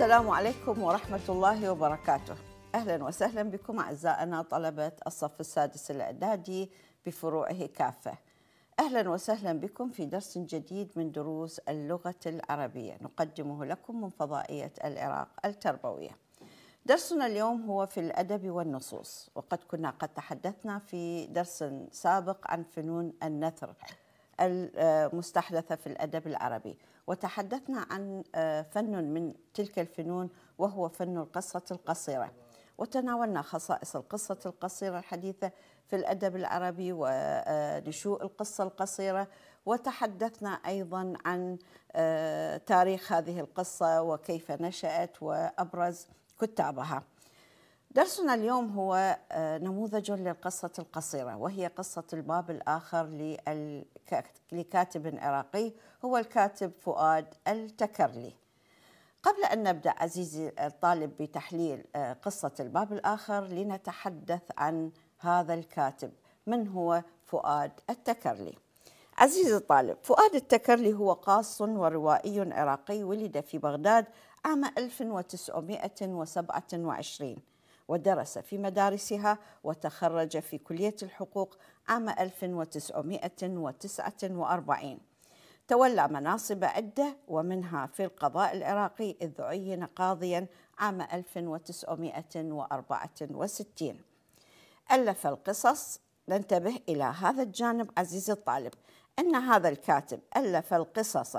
السلام عليكم ورحمة الله وبركاته أهلا وسهلا بكم أعزائنا طلبة الصف السادس الإعدادي بفروعه كافة أهلا وسهلا بكم في درس جديد من دروس اللغة العربية نقدمه لكم من فضائية العراق التربوية درسنا اليوم هو في الأدب والنصوص وقد كنا قد تحدثنا في درس سابق عن فنون النثر المستحدثة في الأدب العربي وتحدثنا عن آه، فن من تلك الفنون وهو فن القصة القصيرة وتناولنا خصائص القصة القصيرة الحديثة في الأدب العربي ونشوء آه، القصة القصيرة وتحدثنا أيضا عن آه، تاريخ هذه القصة وكيف نشأت وأبرز كتابها درسنا اليوم هو آه، نموذج للقصة القصيرة وهي قصة الباب الآخر لكاتب عراقي هو الكاتب فؤاد التكرلي قبل أن نبدأ عزيزي الطالب بتحليل آه، قصة الباب الآخر لنتحدث عن هذا الكاتب من هو فؤاد التكرلي عزيزي الطالب فؤاد التكرلي هو قاص وروائي عراقي ولد في بغداد عام 1927 ودرس في مدارسها وتخرج في كلية الحقوق عام 1949 تولى مناصب عدة ومنها في القضاء العراقي إذ عين قاضيا عام 1964 ألف القصص ننتبه إلى هذا الجانب عزيزي الطالب أن هذا الكاتب ألف القصص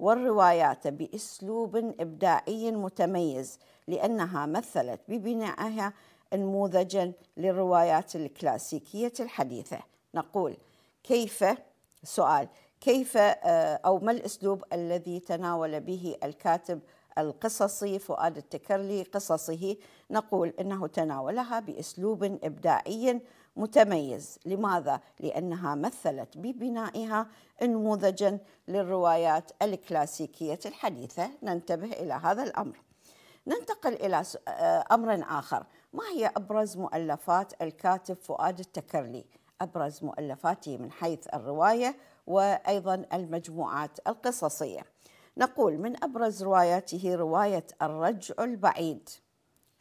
والروايات باسلوب ابداعي متميز لانها مثلت ببنائها نموذجا للروايات الكلاسيكيه الحديثه نقول كيف سؤال كيف آه، او ما الاسلوب الذي تناول به الكاتب القصصي فؤاد التكرلي قصصه نقول انه تناولها باسلوب ابداعي متميز، لماذا؟ لانها مثلت ببنائها نموذجا للروايات الكلاسيكيه الحديثه، ننتبه الى هذا الامر. ننتقل الى آه، امر اخر، ما هي ابرز مؤلفات الكاتب فؤاد التكرلي؟ ابرز مؤلفاته من حيث الروايه وايضا المجموعات القصصيه. نقول من أبرز رواياته رواية الرجع البعيد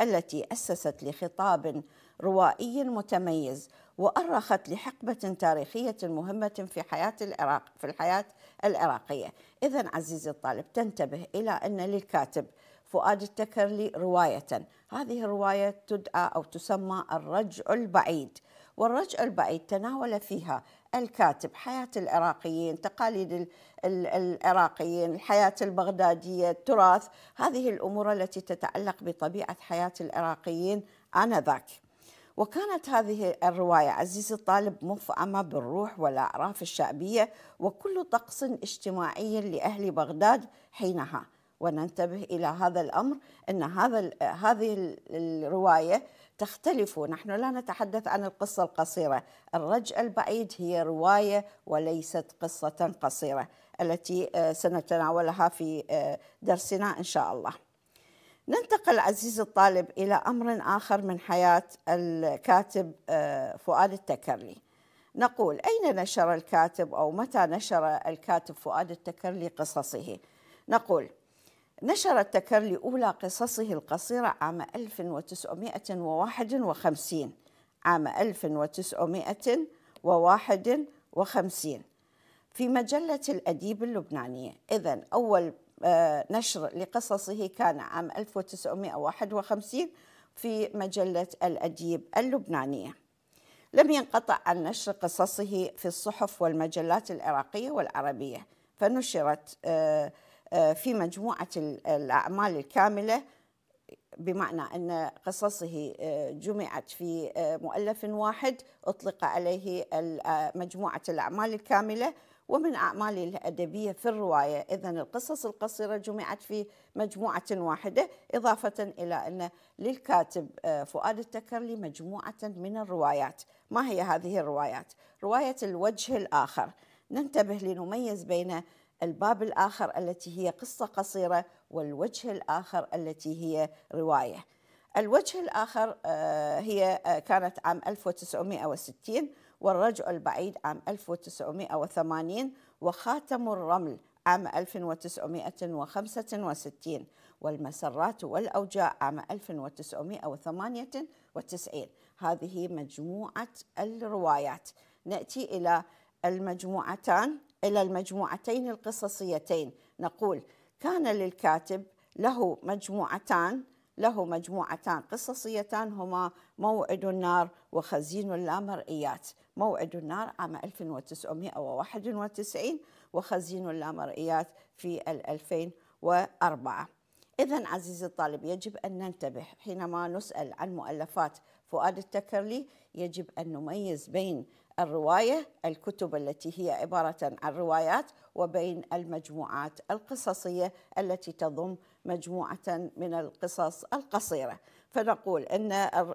التي أسست لخطاب روائي متميز وأرخت لحقبة تاريخية مهمة في حياة العراق في الحياة العراقية إذا عزيزي الطالب تنتبه إلى أن للكاتب فؤاد التكرلي رواية هذه الرواية تدعى أو تسمى الرجع البعيد والرجع البعيد تناول فيها الكاتب حياة العراقيين تقاليد العراقيين الحياة البغدادية التراث هذه الأمور التي تتعلق بطبيعة حياة العراقيين آنذاك وكانت هذه الرواية عزيزي الطالب مفعمة بالروح والأعراف الشعبية وكل طقس اجتماعي لأهل بغداد حينها وننتبه إلى هذا الأمر أن هذا هذه الرواية تختلف نحن لا نتحدث عن القصة القصيرة الرجع البعيد هي رواية وليست قصة قصيرة التي آه، سنتناولها في آه، درسنا إن شاء الله ننتقل عزيزي الطالب إلى أمر آخر من حياة الكاتب آه، فؤاد التكرلي نقول أين نشر الكاتب أو متى نشر الكاتب فؤاد التكرلي قصصه نقول نشر تكرلي أولى قصصه القصيرة عام 1951 عام 1951 في مجلة الأديب اللبنانية إذا أول آه، نشر لقصصه كان عام 1951 في مجلة الأديب اللبنانية لم ينقطع عن نشر قصصه في الصحف والمجلات العراقية والعربية فنشرت آه آه، في مجموعة الأعمال الكاملة بمعنى أن قصصه آه، جمعت في آه، مؤلف واحد أطلق عليه مجموعة الأعمال الكاملة ومن أعماله الأدبية في الرواية إذا القصص القصيرة جمعت في مجموعة واحدة إضافة إلى أن للكاتب فؤاد التكرلي مجموعة من الروايات ما هي هذه الروايات؟ رواية الوجه الآخر ننتبه لنميز بين الباب الآخر التي هي قصة قصيرة والوجه الآخر التي هي رواية الوجه الآخر آه، هي آه، كانت عام 1960 والرجل البعيد عام 1980 وخاتم الرمل عام 1965 والمسرات والأوجاع عام 1998 هذه مجموعة الروايات نأتي إلى المجموعتان إلى المجموعتين القصصيتين نقول كان للكاتب له مجموعتان له مجموعتان قصصيتان هما موعد النار وخزين اللامرئيات موعد النار عام 1991 وخزين اللامرئيات في 2004 إذا عزيزي الطالب يجب أن ننتبه حينما نسأل عن مؤلفات فؤاد التكرلي يجب أن نميز بين الرواية الكتب التي هي عبارة عن روايات وبين المجموعات القصصية التي تضم مجموعة من القصص القصيرة فنقول أن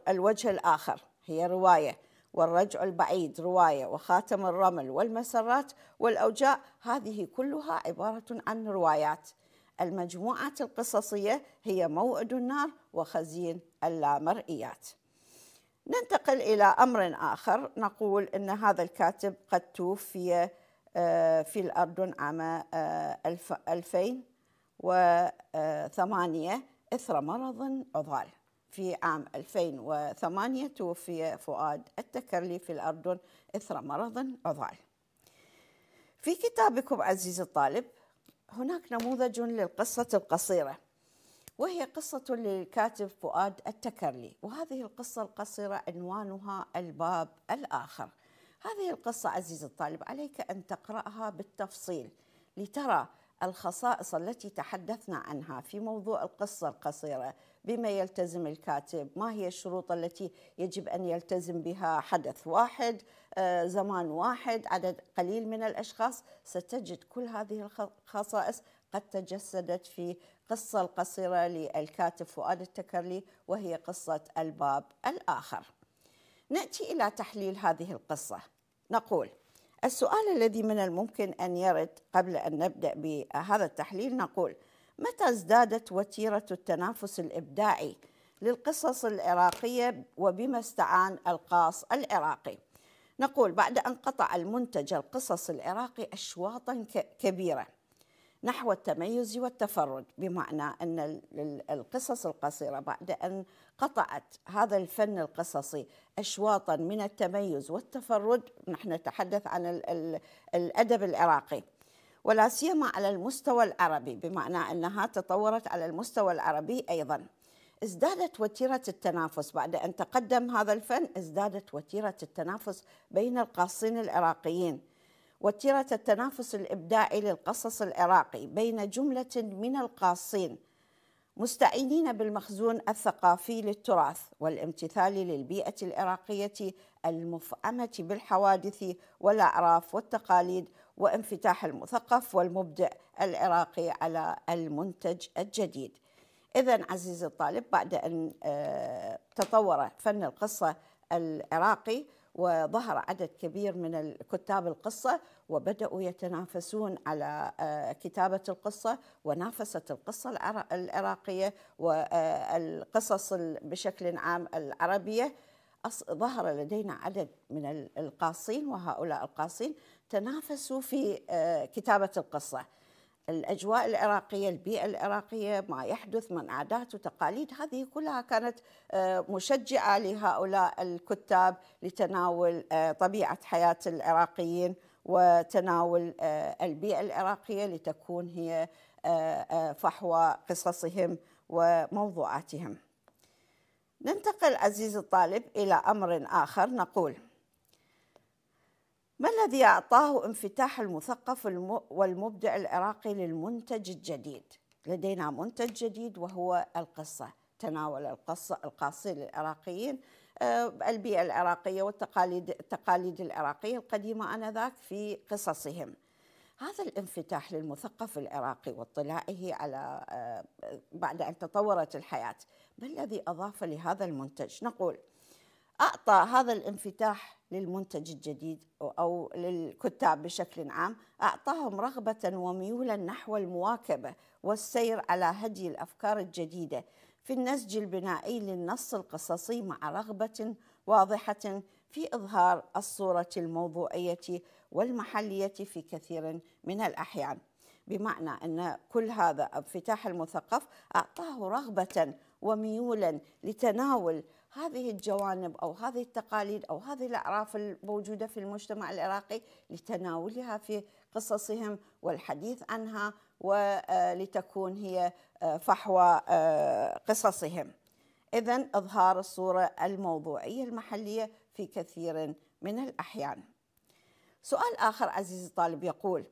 الوجه الآخر هي رواية والرجع البعيد رواية وخاتم الرمل والمسرات والأوجاع هذه كلها عبارة عن روايات المجموعة القصصية هي موعد النار وخزين اللامرئيات ننتقل إلى أمر آخر نقول أن هذا الكاتب قد توفي آه، في الأردن عام 2008 آه، إثر مرض عضال في عام 2008 توفي فؤاد التكرلي في الأردن إثر مرض عضال في كتابكم عزيزي الطالب هناك نموذج للقصة القصيرة وهي قصة للكاتب فؤاد التكرلي وهذه القصة القصيرة عنوانها الباب الآخر هذه القصة عزيزي الطالب عليك أن تقرأها بالتفصيل لترى الخصائص التي تحدثنا عنها في موضوع القصة القصيرة بما يلتزم الكاتب ما هي الشروط التي يجب أن يلتزم بها حدث واحد آه، زمان واحد عدد قليل من الأشخاص ستجد كل هذه الخصائص قد تجسدت في قصة القصيرة للكاتب فؤاد التكرلي وهي قصة الباب الآخر نأتي إلى تحليل هذه القصة نقول السؤال الذي من الممكن أن يرد قبل أن نبدأ بهذا التحليل نقول متى ازدادت وتيرة التنافس الإبداعي للقصص العراقية وبما استعان القاص العراقي نقول بعد أن قطع المنتج القصص العراقي أشواطا كبيرة نحو التميز والتفرد بمعنى أن القصص القصيرة بعد أن قطعت هذا الفن القصصي أشواطا من التميز والتفرد نحن نتحدث عن الأدب العراقي ولا سيما على المستوى العربي بمعنى أنها تطورت على المستوى العربي أيضا ازدادت وتيرة التنافس بعد أن تقدم هذا الفن ازدادت وتيرة التنافس بين القاصين العراقيين وتيرة التنافس الإبداعي للقصص العراقي بين جملة من القاصين مستعينين بالمخزون الثقافي للتراث والامتثال للبيئة العراقية المفعمة بالحوادث والأعراف والتقاليد وانفتاح المثقف والمبدع العراقي على المنتج الجديد إذا عزيزي الطالب بعد أن آه، تطور فن القصة العراقي وظهر عدد كبير من كتاب القصة وبدأوا يتنافسون على آه، كتابة القصة ونافست القصة العراقية والقصص بشكل عام العربية ظهر لدينا عدد من القاصين وهؤلاء القاصين تنافسوا في آه، كتابة القصة الأجواء العراقية البيئة العراقية ما يحدث من عادات وتقاليد هذه كلها كانت آه، مشجعة لهؤلاء الكتاب لتناول آه، طبيعة حياة العراقيين وتناول آه، البيئة العراقية لتكون هي فحوى قصصهم وموضوعاتهم ننتقل عزيزي الطالب إلى أمر آخر نقول ما الذي أعطاه انفتاح المثقف والمبدع العراقي للمنتج الجديد؟ لدينا منتج جديد وهو القصة تناول القصة القاصي للعراقيين آه، البيئة العراقية والتقاليد التقاليد العراقية القديمة آنذاك في قصصهم هذا الانفتاح للمثقف العراقي واطلاعه على آه، بعد أن تطورت الحياة ما الذي أضاف لهذا المنتج؟ نقول أعطى هذا الانفتاح للمنتج الجديد أو للكتاب بشكل عام أعطاهم رغبة وميولا نحو المواكبة والسير على هدي الأفكار الجديدة في النسج البنائي للنص القصصي مع رغبة واضحة في إظهار الصورة الموضوعية والمحلية في كثير من الأحيان بمعنى أن كل هذا انفتاح المثقف أعطاه رغبة وميولا لتناول هذه الجوانب او هذه التقاليد او هذه الاعراف الموجوده في المجتمع العراقي لتناولها في قصصهم والحديث عنها ولتكون آه، هي آه، فحوى آه، قصصهم. اذا اظهار الصوره الموضوعيه المحليه في كثير من الاحيان. سؤال اخر عزيزي الطالب يقول: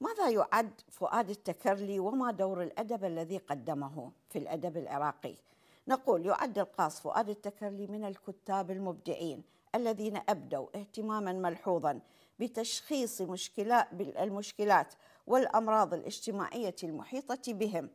ماذا يعد فؤاد التكرلي وما دور الادب الذي قدمه في الادب العراقي؟ نقول يعد القاص فؤاد التكرلي من الكتاب المبدعين الذين أبدوا اهتماما ملحوظا بتشخيص مشكلات المشكلات والأمراض الاجتماعية المحيطة بهم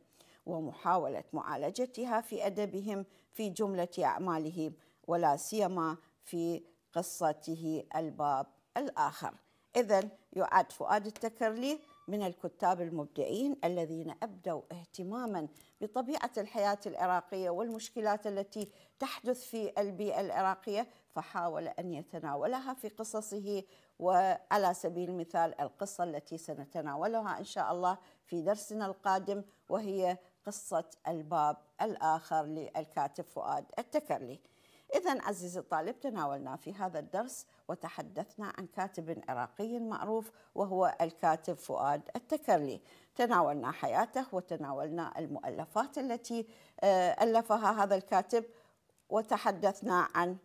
ومحاولة معالجتها في أدبهم في جملة أعمالهم ولا سيما في قصته الباب الآخر إذا يعد فؤاد التكرلي من الكتاب المبدعين الذين ابدوا اهتماما بطبيعه الحياه العراقيه والمشكلات التي تحدث في البيئه العراقيه فحاول ان يتناولها في قصصه وعلى سبيل المثال القصه التي سنتناولها ان شاء الله في درسنا القادم وهي قصه الباب الاخر للكاتب فؤاد التكرلي. إذا عزيزي الطالب تناولنا في هذا الدرس وتحدثنا عن كاتب عراقي معروف وهو الكاتب فؤاد التكرلي تناولنا حياته وتناولنا المؤلفات التي آه، ألفها هذا الكاتب وتحدثنا عن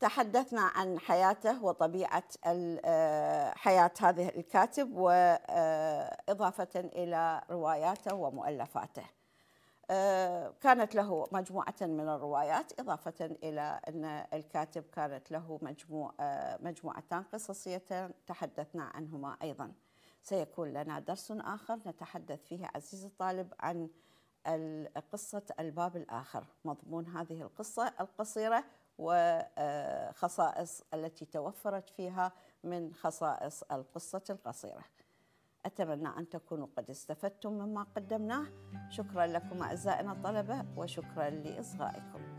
تحدثنا عن حياته وطبيعة آه، حياة هذا الكاتب وإضافة آه، إلى رواياته ومؤلفاته آه، كانت له مجموعة من الروايات إضافة إلى أن الكاتب كانت له مجموع آه، مجموعتان قصصيتان تحدثنا عنهما أيضا سيكون لنا درس آخر نتحدث فيه عزيزي الطالب عن قصة الباب الآخر مضمون هذه القصة القصيرة وخصائص آه، التي توفرت فيها من خصائص القصة القصيرة أتمنى أن تكونوا قد استفدتم مما قدمناه شكرا لكم أعزائنا الطلبة وشكرا لإصغائكم